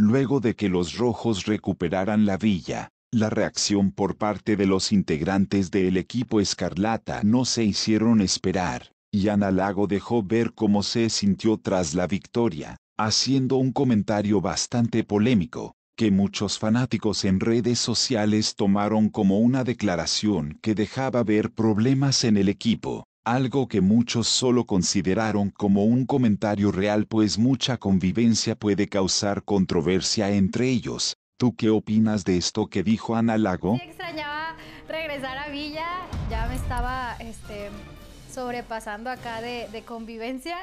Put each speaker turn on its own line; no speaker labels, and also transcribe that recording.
Luego de que los rojos recuperaran la villa, la reacción por parte de los integrantes del equipo Escarlata no se hicieron esperar, y Ana Lago dejó ver cómo se sintió tras la victoria, haciendo un comentario bastante polémico, que muchos fanáticos en redes sociales tomaron como una declaración que dejaba ver problemas en el equipo, algo que muchos solo consideraron como un comentario real pues mucha convivencia puede causar controversia entre ellos. ¿Tú qué opinas de esto que dijo Ana Lago?
extrañaba regresar a Villa, ya me estaba este, sobrepasando acá de convivencia.